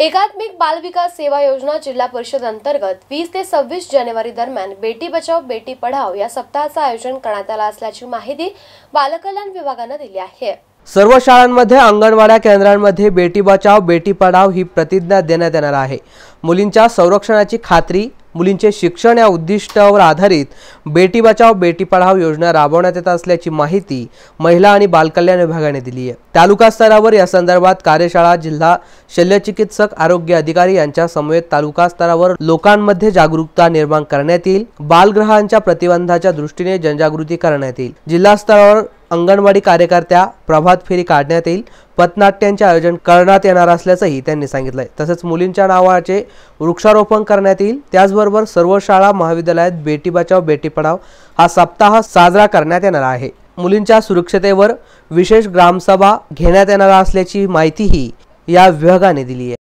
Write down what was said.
एकात्मिक बाल विकास सेवा योजना जिल्हा परिषद अंतर्गत वीस ते सव्वीस जानेवारी दरम्यान बेटी बचाव बेटी पढाव या सप्ताहाचं आयोजन करण्यात आलं असल्याची माहिती बालकल्याण विभागानं दिली आहे सर्व शाळांमध्ये अंगणवाड्या केंद्रांमध्ये बेटी बचाव बेटी पढाव ही प्रतिज्ञा देण्यात येणार आहे मुलींच्या संरक्षणाची खात्री मुलींचे शिक्षण या उद्दिष्टावर आधारित बेटी बचाव बेटी पढाव योजना राबवण्यात येत असल्याची माहिती महिला आणि बालकल्याण विभागाने दिली आहे तालुका स्तरावर या संदर्भात कार्यशाळा जिल्हा शल्यचिकित्सक आरोग्य अधिकारी यांच्या समवेत तालुका स्तरावर लोकांमध्ये जागरूकता निर्माण करण्यात येईल बालग्रहांच्या प्रतिबंधाच्या दृष्टीने जनजागृती करण्यात येईल जिल्हा स्तरावर अंगणवाडी कार्यकर्त्या प्रभात फेरी काढण्यात येईल पथनाट्यांचे आयोजन करण्यात येणार असल्याचंही त्यांनी सांगितलं आहे तसंच मुलींच्या नावाचे वृक्षारोपण करण्यात येईल त्याचबरोबर सर्व शाळा महाविद्यालयात बेटी बचाव बेटी पढाव हा सप्ताह साजरा करण्यात येणार आहे मुलींच्या सुरक्षतेवर विशेष ग्रामसभा घेण्यात येणार असल्याची माहितीही या विभागाने दिली आहे